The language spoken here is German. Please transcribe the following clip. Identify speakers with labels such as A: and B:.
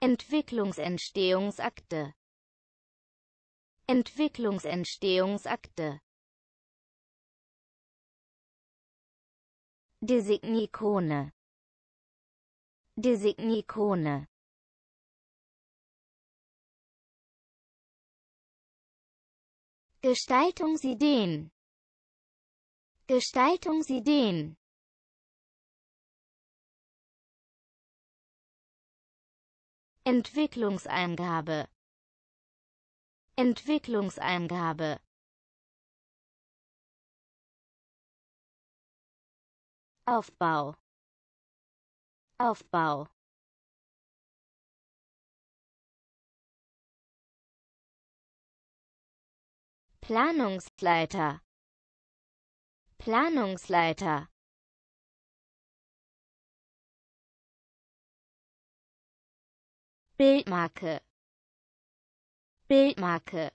A: Entwicklungsentstehungsakte Entwicklungsentstehungsakte Designikone Designikone Gestaltungsideen Gestaltungsideen Entwicklungseingabe Entwicklungseingabe Aufbau Aufbau Planungsleiter Planungsleiter Bildmarke Bildmarke